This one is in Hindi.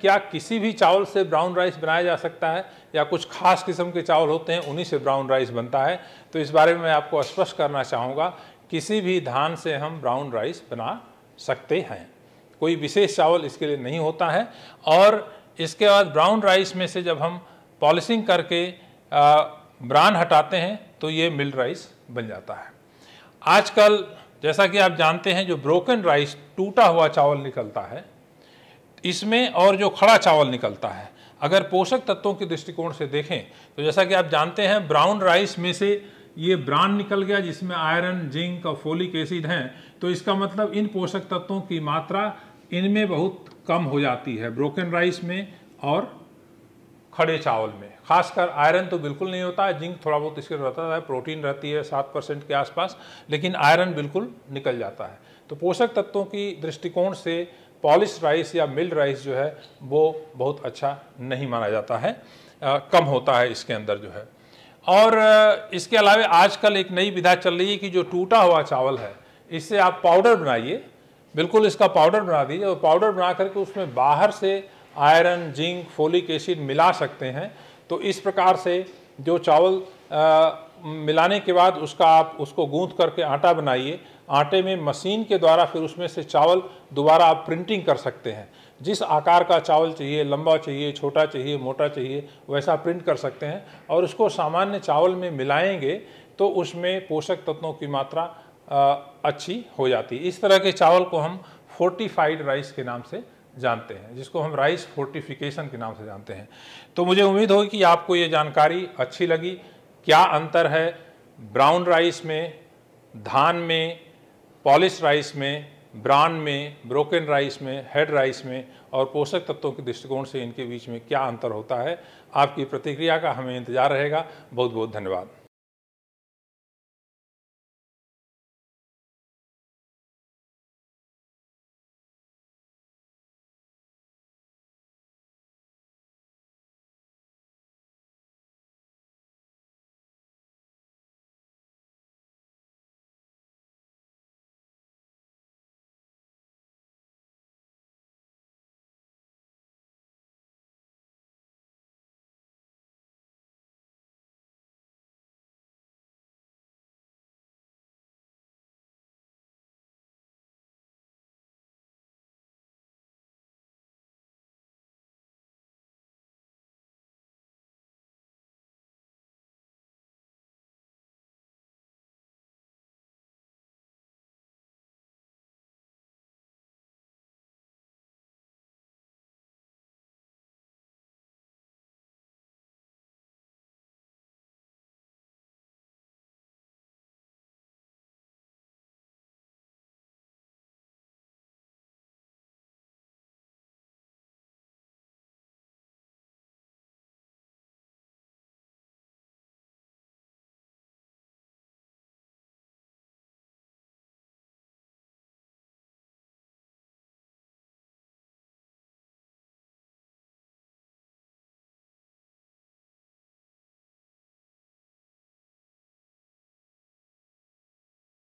क्या किसी भी चावल से ब्राउन राइस बनाया जा सकता है या कुछ खास किस्म के चावल होते हैं उन्हीं से ब्राउन राइस बनता है तो इस बारे में मैं आपको स्पष्ट करना चाहूँगा किसी भी धान से हम ब्राउन राइस बना सकते हैं कोई विशेष चावल इसके लिए नहीं होता है और इसके बाद ब्राउन राइस में से जब हम पॉलिशिंग करके ब्रान हटाते हैं तो ये मिल राइस बन जाता है आजकल जैसा कि आप जानते हैं जो ब्रोकन राइस टूटा हुआ चावल निकलता है इसमें और जो खड़ा चावल निकलता है अगर पोषक तत्वों के दृष्टिकोण से देखें तो जैसा कि आप जानते हैं ब्राउन राइस में से ये ब्रान निकल गया जिसमें आयरन जिंक और फोलिक एसिड हैं तो इसका मतलब इन पोषक तत्वों की मात्रा इनमें बहुत कम हो जाती है ब्रोकन राइस में और खड़े चावल में खासकर आयरन तो बिल्कुल नहीं होता है जिंक थोड़ा बहुत इसके रहता है प्रोटीन रहती है सात परसेंट के आसपास लेकिन आयरन बिल्कुल निकल जाता है तो पोषक तत्वों की दृष्टिकोण से पॉलिश राइस या मिल राइस जो है वो बहुत अच्छा नहीं माना जाता है आ, कम होता है इसके अंदर जो है और इसके अलावा आजकल एक नई विधा चल रही है कि जो टूटा हुआ चावल है इससे आप पाउडर बनाइए बिल्कुल इसका पाउडर बना दीजिए और पाउडर बना करके उसमें बाहर से आयरन जिंक फोलिक एसिड मिला सकते हैं तो इस प्रकार से जो चावल आ, मिलाने के बाद उसका आप उसको गूंथ करके आटा बनाइए आटे में मशीन के द्वारा फिर उसमें से चावल दोबारा आप प्रिंटिंग कर सकते हैं जिस आकार का चावल चाहिए लंबा चाहिए छोटा चाहिए मोटा चाहिए वैसा प्रिंट कर सकते हैं और उसको सामान्य चावल में मिलाएंगे तो उसमें पोषक तत्वों की मात्रा आ, अच्छी हो जाती है इस तरह के चावल को हम फोर्टिफाइड राइस के नाम से जानते हैं जिसको हम राइस फोर्टिफिकेशन के नाम से जानते हैं तो मुझे उम्मीद होगी कि आपको ये जानकारी अच्छी लगी क्या अंतर है ब्राउन राइस में धान में पॉलिश राइस में ब्रान में ब्रोकन राइस में हेड राइस में और पोषक तत्वों के दृष्टिकोण से इनके बीच में क्या अंतर होता है आपकी प्रतिक्रिया का हमें इंतजार रहेगा बहुत बहुत धन्यवाद